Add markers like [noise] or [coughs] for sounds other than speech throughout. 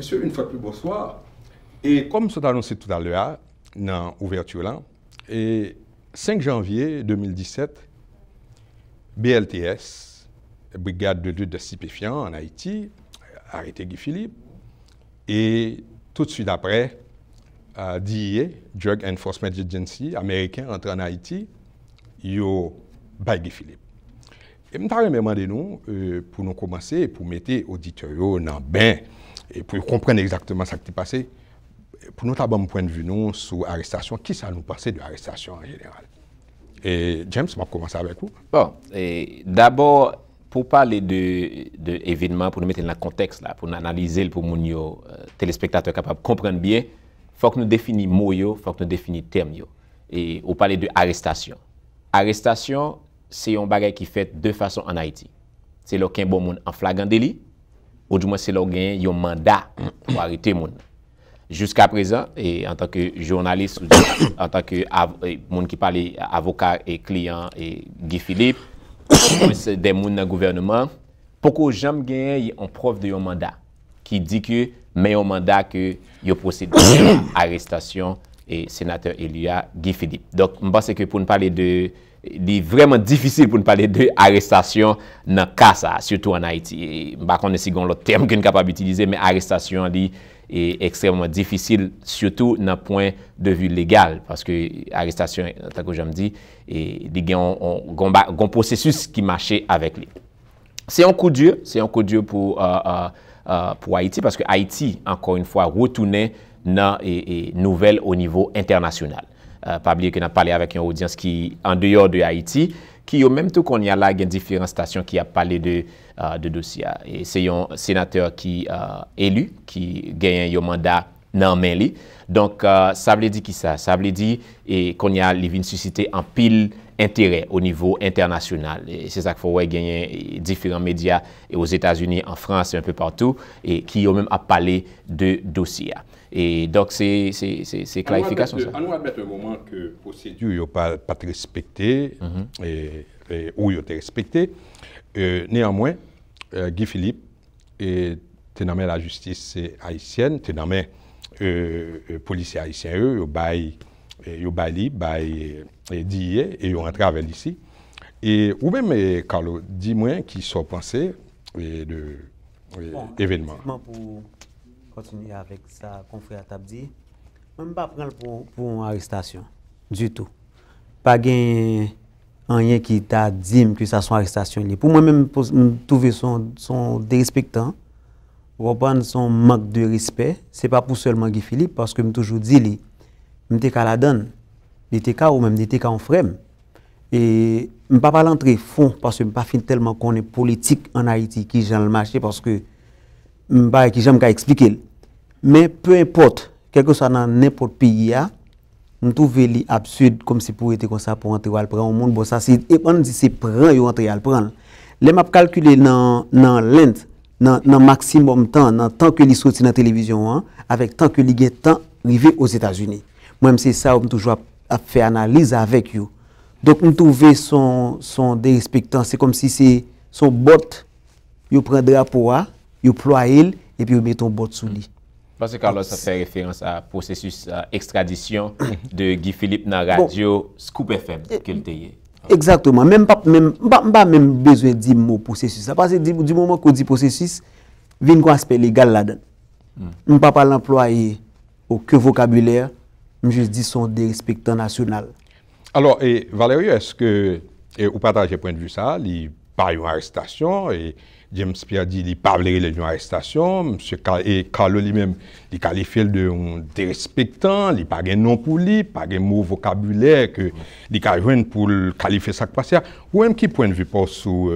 Monsye, yon fote pou bosoar. E kom sot anonsi touta le a nan ouvertu lan, 5 janvye 2017, BLTS, Brigade 2-2 de Sipéfian an Haiti, arete Gifilip, e toutsuy d'apre, DIA, Drug Enforcement Agency, Ameriken rentre an Haiti, yo bay Gifilip. E mtare mè mande euh, nou pou nou komanse pou mette auditorio nan bèn pou yon komprenne exaktman sa ki ti pase, pou nou taban moun poen de vi nou sou arestasyon, ki sa nou pase de arestasyon an jeneral? Et James, mwa komanse avèk pou? Bon, d'abord, pou pale de evenement, pou nou mette nan konteks la, pou nou analize l pou moun yo euh, telespektator kapap, komprenne bien, fok nou defini mou yo, fok nou defini term yo. Ou pale de arestasyon. Arestasyon, se yon bagay ki fète de fason an Haiti. Se lo ken bon moun an flagan deli, ou djouman se lò gen yon mandat pou arite moun. Juska prezant, en tanke jounalist, en tanke moun ki pale avokat e kliyant e Guy Philippe, ou se den moun nan gouvernement, poko jom gen yon prof de yon mandat, ki di ki men yon mandat ki yon prosedi yon arrestasyon e senatèr elia Guy Philippe. Mbase ke pou n pale de... li vreman difisil pou nou pale de arestasyon nan kasa, syoutou an Haiti. E, Bakon ne sigon lò tem ki nou kapab utilize, men arestasyon li e ekstremman difisil, syoutou nan poin devu legal, paske arestasyon, tako jom di, e, li gen gong posesus ki mache avek li. Se yon kou die, se yon kou die pou Haiti, paske Haiti, ankon yon fwa, wotoune nan nouvel o nivou internasyonal. Euh, pabliye ke euh, euh, nan pale avek yon audyans ki an deyo de Haiti, ki yo menm tou kon ya la gen diferent stasyon ki a pale de dosya. E se yon senateur ki elu ki gen yon manda nan men li. Donk sa ble di ki sa. Sa ble di kon ya li vin susite an pil intérêt au niveau international. C'est ça qu'il faut gagner différents médias et aux États-Unis, en France et un peu partout, et qui ont même à parler de dossiers. Et donc, c'est clarification. On nous admettre un moment que la procédure n'est pas, pas respectée, mm-hmm. et, et, ou elle respectée. Euh, néanmoins, euh, Guy Philippe, et nommé la justice haïtienne, la nommé euh, euh policier haïtien, eux, ils bail libre, e diye, e yon atravel isi. E ou mè mè, e, Carlo, di mwen ki sou panse e, e, bon, evènman. Mè pou kontinye avèk sa konfri atabdi, mè mè pa pran pou an arrestasyon, du tout. Pa gen an yen ki ta di mè ki sa son arrestasyon li. Pou mè mè mè pou mè touve son de respectan, wò pran son mak de respect, se pa pou selman gifili, paske mè toujou di li, mè te ka la donne. Dite ka ou menm, dite ka ou frem. E, mpa palantre fon, paske mpa fin telman konen politik an Haiti ki jan l'mache, paske mpa ki jan mka eksplike l. Men, pe import, kelko sa nan n'import piya, mtouve li absurd kom se pou ete konsa pou antre wal pran ou moun bo sasid. E, mman di se pran yo antre wal pran. Le m ap kalkule nan lent, nan maksimum tan, nan tan ke li soti nan televizyon an, avèk tan ke li gen tan rive os Etat-Unis. Mwenm se sa ou mtoujwa pran, ap fè analize avèk yo. Dok nou touve son de respectan, se kom si se son bot yo prendra pou a, yo ploa el, epi yo met ton bot sou li. Pase Karloz sa fè referans a prosesus ekstradisyon [coughs] de Guy Philippe nan bon. radio Scoop FM. Eksaktouman, mba mbèm bezwe di mou prosesus. A pase di mou mbèm kou di prosesus vin kwa spele gal laden. Mba hmm. mbèm l'amploye ou ke vokabulèr Mjese di son derespektan nasyonal. Alors, e, Valérie, e, ou pata jè pointe vu sa, li pa yon arrestasyon, e, James Pierre di li pa vleri lè yon arrestasyon, Mjese Carlo li men, li kalifèl de yon derespektan, li pa gen non pou li, pa gen mou vokabulè, li ka ven pou kalifè sa kwa sya, ou em ki pointe vu po sou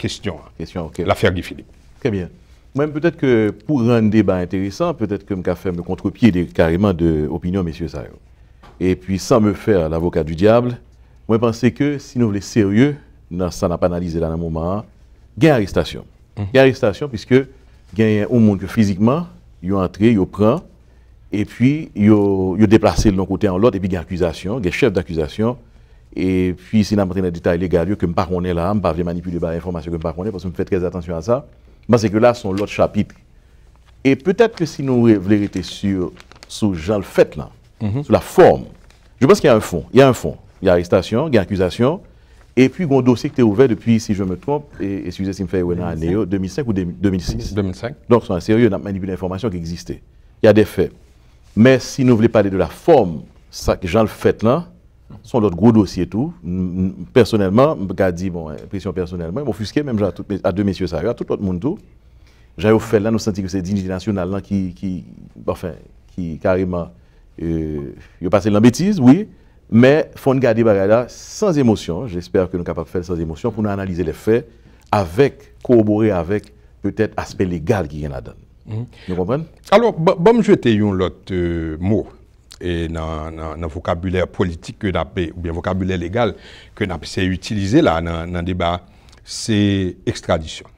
kestyon, l'affèr di Filip. Kè bien. Même peut-être que pour rendre un débat intéressant, peut-être que je faire le contre-pied carrément de l'opinion, messieurs Sayo. Et puis, sans me faire l'avocat du diable, moi, je pense que si nous voulons sérieux, ça n'a pas analysé dans un moment, il y a arrestation. Il y a arrestation puisque il y a un monde que physiquement, il entré, il prend, et puis il déplacé de l'un côté en l'autre, et puis il y a accusation, il y a chef d'accusation. Et puis, si nous avons des détails légaux que je ne connais pas, je ne peux pas manipuler l'information que je ne pas, parce que je fais très attention à ça. Parce que là, sont l'autre chapitre. Et peut-être que si nous voulons rester sur sur Jean le fait là, mhm. sur la forme, je pense qu'il y a un fond. Il y a un fond. Il y a arrestation, il y a accusation. Et puis, il y a un dossier qui est ouvert depuis, si je me trompe, et excusez si me fait 2005. 2005 ou 2006. 2005. Donc, c'est un sérieux, on a manipulé l'information qui existait. Il y a des faits. Mais si nous voulons parler de la forme, ça que Jean le fait là, Son lot gro dosye tou, personelman, gadi, bon, presyon personelman, mou fuske, mèm jan a de mesye sa, a tout lot moun tou, jan yo fèl nan nou senti ki se dinji nasyonal nan ki, ki, bafen, ki karima, yo pase lan betiz, wè, mè fon gadi bagay la, sans emosyon, jesper ke nou kapap fèl sans emosyon, pou nou analize le fè, avek, korobore avek, pwetèt aspe legal ki gena dan. Mm-hmm. Nou kompon? Alors, bom jwete yon lot mou, E nan vokabulèr politik ke nan pe, ou bien vokabulèr legal ke nan pe se utilize la nan debat, se ekstradisyon.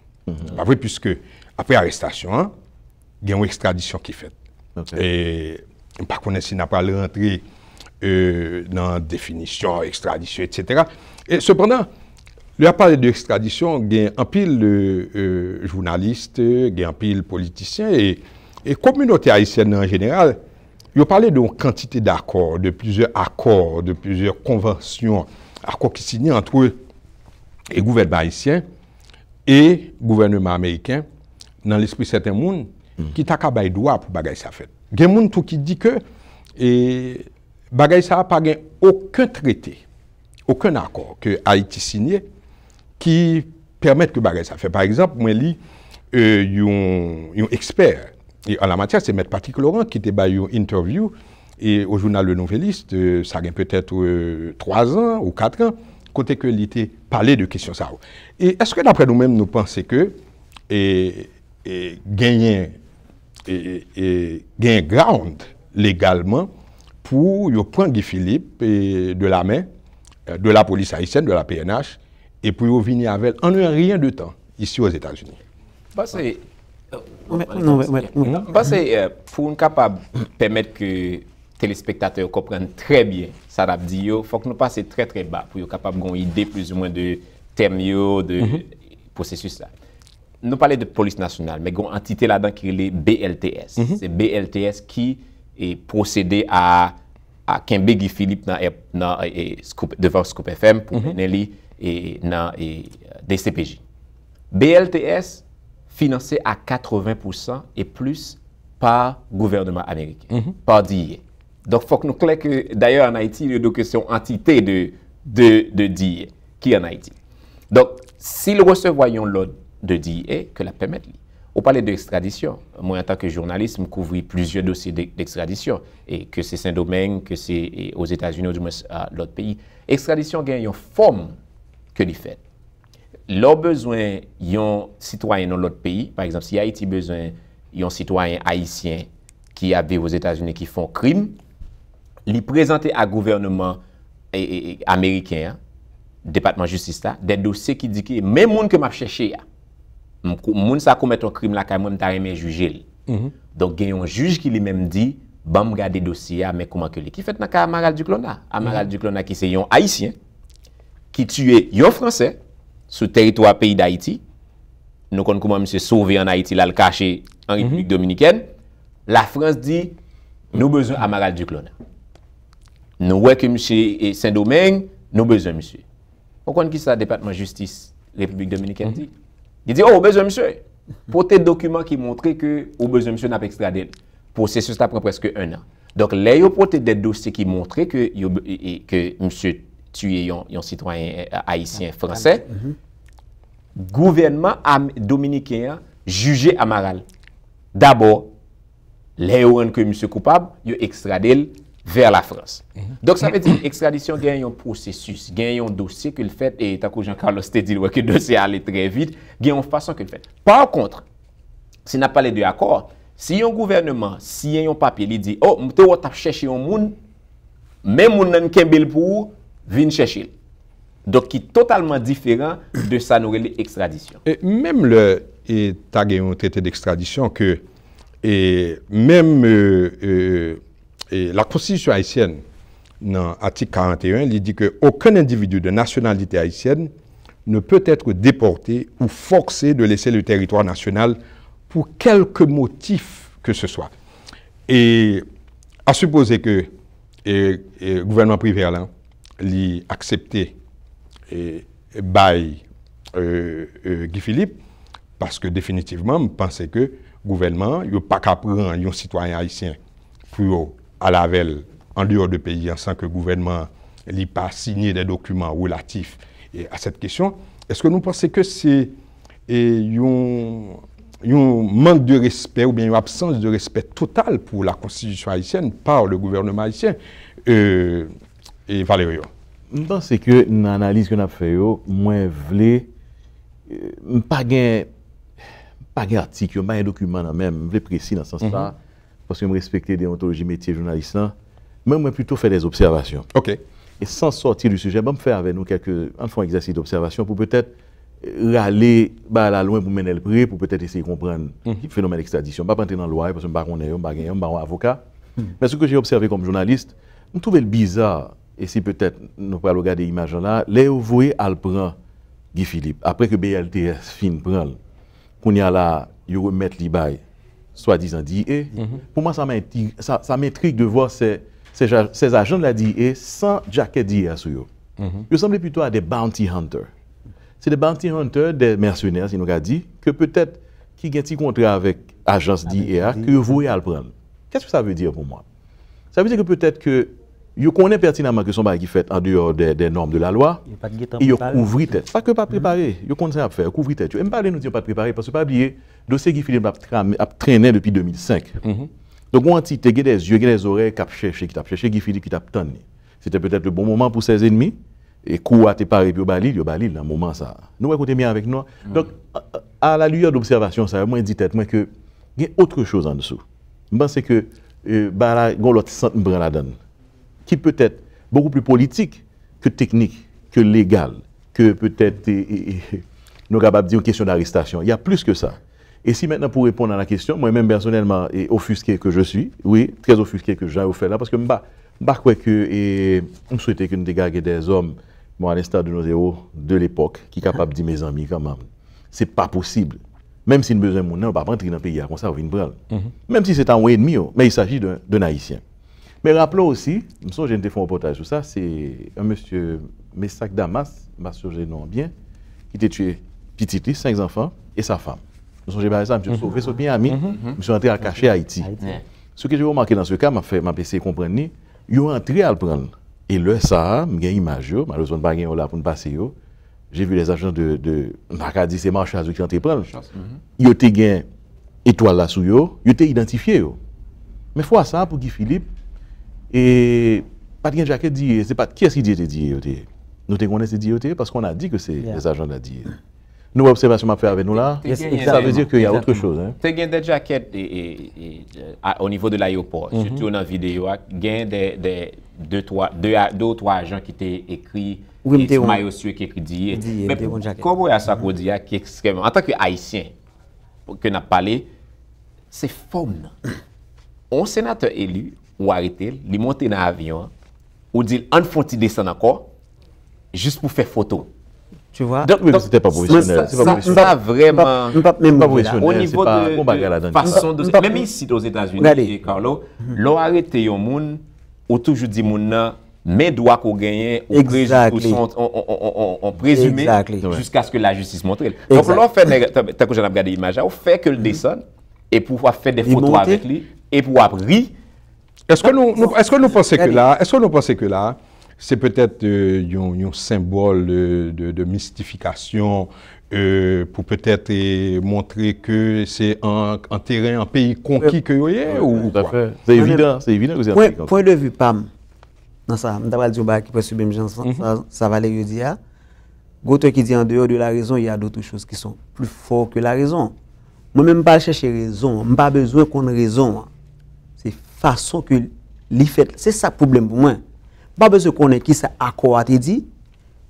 Pa vwe pwiske, apre arrestasyon, gen yon ekstradisyon ki fèt. E, mpa konensi nan pal rentri nan definisyon ekstradisyon, etc. E, sepandan, lè a pale de ekstradisyon, gen anpil jounalist, gen anpil politisyen, e komunote aïsen nan genèral, Yo pale de yon kantite d'akor, de plizèr akor, de plizèr konvansyon, akor ki sinye antre yon gouverne bayisyen e gouverneman ameyken nan l'espri sèten moun ki taka bayi dwa pou bagay sa fèt. Gen moun tou ki di ke bagay sa apagen okon trete, okon akor ki a iti sinye ki permèt ke bagay sa fèt. Par exemple, mwen li euh, yon ekspert Et en la matière, c'est M. Patrick Laurent qui était une interview et au journal Le Nouveliste, euh, ça a peut-être euh, trois ans ou quatre ans, côté que était parlé de questions ça. Et est-ce que d'après nous-mêmes, nous pensons que et, et gagner et, ground légalement pour prendre du Philippe de la main euh, de la police haïtienne, de la PNH, et pour venir avec en un rien de temps ici aux États-Unis. Bah, Mwen pa se, pou mwen kapab pemèt ke telespektatèr kopren trè bie sarap di yo, fok mwen pa se trè trè bap pou yo kapab gwen ide plus ou mwen de tem yo de mm-hmm. prosesus la. Mwen pale de polis nasyonal, mwen gwen entite la dan ki rile BLTS. Se BLTS ki procède a mm-hmm. Kenbegi Philippe devan Scope FM pou mwen mm-hmm. li nan euh, DCPJ. BLTS financé à 80% et plus par gouvernement américain, mhm. par DIA. E Donc, il faut que nous clair que, d'ailleurs, en Haïti, il y a deux questions entité de, de, e qui en Haïti. Donc, s'ils recevons l'ordre de DIA, e que la permettent on parlait d'extradition. Moi, en tant que journaliste, je couvre plusieurs dossiers d'extradition, et que c'est Saint-Domingue, que c'est aux États-Unis ou du moins à l'autre pays. Extradition gagne une forme que l'il fait. lò bezwen yon sitwayen nou lòt peyi, par exemple, si ya iti bezwen yon sitwayen Haitien ki yave yon Etats-Unis ki fon krim, li prezante a gouvernement e, e, e, Amerikien, Depatman Justista, de dosye ki di ki, men moun ke map chèche ya, moun sa koumet yon krim la ka mwen tarè men juje li. Mhm. Donk gen yon juj ki li men di, bam gade dosye ya, men kouman ke li. Ki fèt nan ka Amaral Duclona? Amaral mhm. Duclona ki se yon Haitien, ki tue yon Fransè, sou teritwa peyi d'Haïti, nou kon kouman msè souve an Haïti lal kache an Republik mhm. Dominikèn, la Frans di, nou bezon Amaral Duclona. Nou weke msè Saint-Domingue, nou bezon msè. Ou kon ki sa Depatement Justice Republik Dominikèn mhm. di? Di di, oh, ou bezon msè. Pote dokumen ki montre ke ou bezon msè na pek stradel. Posesyon sta pre preske un an. Donk le yo pote de dosye ki montre e, e, ke msè touman tuye yon sitwanyen eh, eh, haisyen ah, fransè, mhm. gouvenman Dominikien juje Amaral. Dabo, mhm. le ouen ke msè koupab, yo ekstradel ver la Frans. Dok sa pe di, ekstradisyon gen yon prosesus, gen yon dosye ke l fèt, e takou Jean-Carlo Stedil wè ke dosye alè trè vit, gen yon fason ke l fèt. Par kontre, si na pale de akor, si yon gouvenman, si yon papye li di, oh, mte wot ap chèche yon moun, men moun nan Kembelbou, moun, Vin Chechil. Dok ki totalman diferan de sa noure li ekstradisyon. E mem le etage yon traite d'ekstradisyon ke e mem e, la konstitusyon haisyen nan atik 41 li di ke oken individu de nasyonalite haisyen ne peut etre deporté ou fokse de lesse le territoir nasyonal pou kelke motif ke se swa. E a suppose ke gouvernement privé alant li aksepte e, e bay e, Gifilip paske definitivman mpense ke gouvenman yo pa kapran yon sitwanyan Haitien plou a lavel an dior de peyi an san ke gouvenman li pa signye de dokumen relatif a set kesyon eske nou pense ke se yon yon mank de respet ou bien yon absens de respet total pou la konstijusyon Haitienne par le gouvenman Haitien e euh, e pale yo yo. Mwen pense ke nan analise gen ap feyo, mwen vle mwen pa gen pa gen artik, mwen pa gen dokumen nan men, mwen vle presi nan sens la mhm. paske mwen respekte de ontologi metye jounalistan, mwen mwen plito fè des observasyon. Ok. E san sorti du suje, mwen fè ave nou keke an fwen exasyon d'observasyon pou pwetet rale ba la loin pou men el pre pou pwetet esye kompren fenomen mhm. ekstradisyon ba pwente nan loy, paske mwen pa konen yo, mwen pa gen yo, mwen pa konen avoka mwen mhm. se ke jè observé kom jounalist mwen touvel bizar et si peut-être nous pouvons regarder l'image là, les ouvriers al prend Guy Philippe, après que BLTS fin prend, qu'on y a là, ils remettent soi-disant DIE. Mm-hmm. Pour moi, ça m'intrigue ça, de voir ces, agents de la DIE sans jacket DIA sur eux. Mm-hmm. Ils semblent plutôt à des bounty hunters. C'est des bounty hunters, des mercenaires, si nous a dit, que peut-être qui ont un contrat avec l'agence DIA, que vous à le Qu'est-ce que ça veut dire pour moi? Ça veut dire que peut-être que vous connaissez pertinemment que son bail qui fait en dehors des, normes de la loi, il a couvre tête. Pas que pas préparé, vous connaissez à faire, Couvrir tête. Même pas nous dire pas préparé, parce que pas oublier, dossier qui Philippe a traîné depuis 2005. Mhm. Donc, on a des yeux, des oreilles, qui a cherché, qui a cherché, qui Philippe qui t'a tanné. C'était peut-être le bon moment pour ses ennemis, et quoi a été paré, il balil, yo Bali. dans moment ça. Nous, écoutez bien avec nous. Mhm. Donc, à la lueur d'observation, ça, moi, dit tête, moi, que, il y a autre chose en dessous. Je pense que, euh, bah, là, la donne qui peut être beaucoup plus politique que technique, que légale, que peut-être, nous capables de dire, une question d'arrestation. Il y a plus que ça. Et si maintenant, pour répondre à la question, moi-même personnellement, et offusqué que je suis, oui, très offusqué que j'ai offert là, parce que je crois que, et, on souhaitait que nous dégagions des hommes, moi, à l'instar de nos héros de l'époque, qui sont capables de dire, mes amis, quand même, c'est pas possible. Même si nous besoin de nous, on ne va pas rentrer dans le pays, comme ça, on vient Même si c'est un ennemi, mais il s'agit d'un Haïtien. Mais rappelons aussi, je j'ai fait un reportage sur ça, c'est un monsieur Messac Damas, je non bien, qui était tué petit, cinq enfants, et sa femme. Nous sommes pas ça, je suis sauvé son bien ami, mhm, mhm. je suis rentré à mhm. cacher Haïti. Ce que j'ai remarqué dans ce cas, m'a fait m'a de comprendre, ils ont entré à le prendre. Et le ça, j'ai une image, malheureusement, pas là pour ne passer. J'ai vu les agents de, de Macadie, c'est Marchaz qui ont été prendre. Ils ont été étoile là sous eux, ils ont été identifiés. Mais faut ça, pour Guy Philippe, E pat gen jaket diye, se pat ki eski diye te diye e, yo e e. te? Nou te konen se diye yo te? Pas kon a di ke se es ajan la diye. Nou observasyon ap fè avè nou la, sa vè diye ke y a otre chose. Te gen de jaket au nivou de l'ayopo, gen de do to ajan ki te ekri ou mte ou. Mte ou. Komo y a sa kou diya ki eksemen, an tanke aisyen, ke nan pale, se fom. On senat elu, Ou arete, li monte nan avyon, ou di an foti desen akor, jist pou fè foto. Tu va? Donk mwen, se te pa bouj chonel. Sa pa vreman, mwen pa pou mwen chonel, se pa pou bagal adan. Mwen pa pou mwen chonel. Mwen pa pou mwen chonel. Mwen pa pou mwen chonel. Lo arete yon moun, ou toujou di moun nan, mè doak ou genyen, ou prezume, ou son, ou prezume, jusqu'a skè la justice montre. Donk lo fè, takou jen ap gade imajan, ou fè ke l desen, e pou fè de foto avèk li, e pou ap ri, Bon, est-ce que nous pensez que la, est-ce que nous pensez que la, c'est peut-être euh, yon symbole de mystifikasyon euh, pou peut-être euh, montrer que c'est un terrain, un pays conquis que yoye ou quoi? C'est évident, c'est évident que vous y appelez. Poin de vue pam, nan sa, mdabal djouba ki pwesu bim mhm. jansan, sa valer yodiya, ah. goutou ki di an deyo de la rezon, y a doutre chos ki son plou fow ke la rezon. Mwen mwen pa chèche rezon, mwen pa bezwe kon rezon wan. façon que li fait. C'est ça le problème pour moi. Pas besoin qu'on connaître qui ça quoi a dit,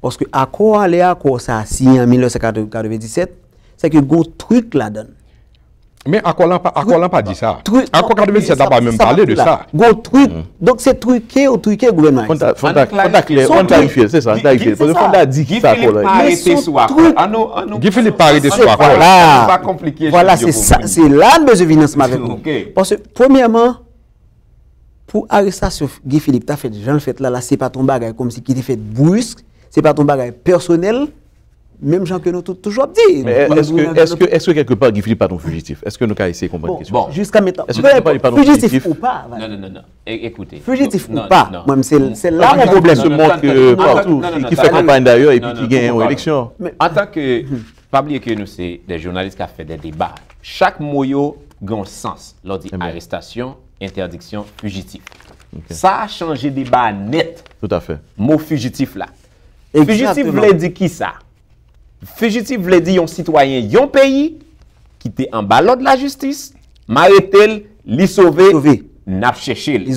parce que aller les quoi ça a signé en 1997, c'est que gros truc la donne. Mais on n'a pas, pas dit ça. quoi 97 n'a pas même parlé de ça. Gros truc. Mm. Donc c'est truqué ou truqué gouvernement. On clarifié, c'est ça. On Parce qu'on a dit qui ça quoi là. Arrêté sous Accord. Guy Philippe arrêté quoi là Voilà. C'est là le besoin viens financement avec vous Parce que premièrement, pou arrestasyon, Guy Filipe, ta fèd, jen fèd la, la se pa ton bagay kom si ki te fèd brusk, se pa ton bagay personel, mem jank yo nou toujou apdi. Mais est-ce que quelque part, Guy Filipe pa ton fugitif? Est-ce que nou ka y sè y kompè bon, bon, jusqu'à maintenant, fugitif ou pa, non, non, non, fugitif ou pa, mwem se la, mwem se mwem, mwem se mwem, mwem se mwem, mwem se mwem, interdiksyon fugitif. Sa a chanje deba net mou fugitif la. Fugitif vle di ki sa? Fugitif vle di yon sitwayen yon peyi ki te an balon de la justis, ma e tel li sove, napcheche li.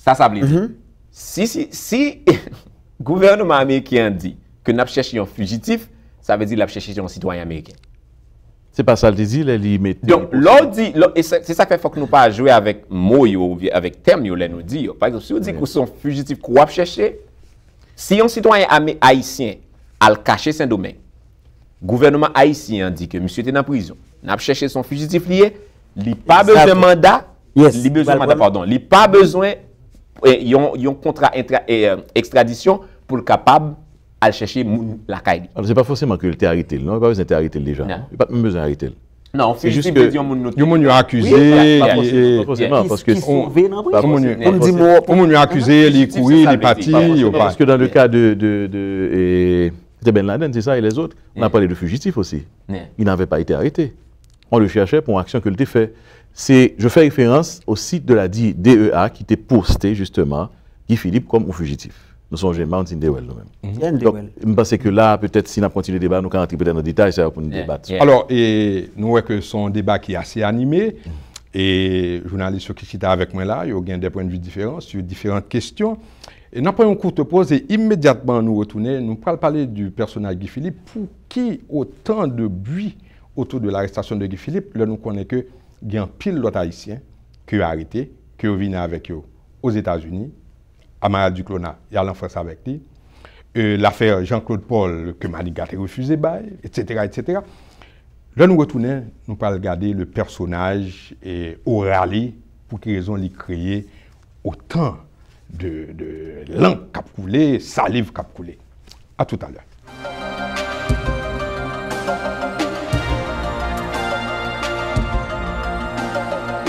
Sa sa blive. Si [laughs] gouvernouman Amerikyan di ke napcheche yon fugitif, sa ve di lapcheche yon sitwayen Amerikyan. Se pa sa li di, li mette... Don, lo di, se sa fè fòk nou pa jwè avèk mò yo, avèk tem yo le nou di yo. Par exemple, si yo di kou son fugitif kou ap chèche, si yon sitwanyen ame Haitien al kache sen domen, gouvernement Haitien di ke msou etè nan prizon, nan ap chèche son fugitif liye, li pa bezwen manda, li bezwen manda, pardon, li pa bezwen yon kontra euh, extradisyon pou l kapab... à chercher moun la caille. Alors, n'est pas forcément que le arrêté l, non? a pas besoin lte déjà. déjà. besoin d'être arrêté. Non, c'est juste ke nous on accusé akuse, yon on, Il a a accusé les couilles, les pa. Parce que dans le cas de Ben Laden, c'est ça, et les autres, on a parlé de fugitifs aussi. Il n'avait pas été arrêté. On le cherchait pour une action que était fait. Je fais référence au site de la DEA qui était posté justement Guy Philippe comme fugitif. Nou son jenman ti ndewel nou men. Yen dewel. Mpase ke la, petet si nan pronti li deba, nou ka antripe den nou detay, sa yo pou ni debat. Alors, nou weke son deba ki ase animé, e jounalist sou kichita avek mwen la, yo gen deprenvi diferans, yon diferans kestyon, nan preyoun koute pose, imediatman nou retounen, nou pral pale du personaj Gifilip, pou ki otan de bui otou de la restasyon de Gifilip, le nou konen ke gen pil lot haisyen ki yo harite, ki yo vine avek yo oz Etasuni, Amara Duclona, Yalan Fransa Vekti, euh, l'affère Jean-Claude Paul, Kemanigate Refusee Baye, etc. La nou goutounen, nou pal gade le personaj orali pou ki rezon li kreye o tan de lank kapkoule, saliv kapkoule. A tout alè.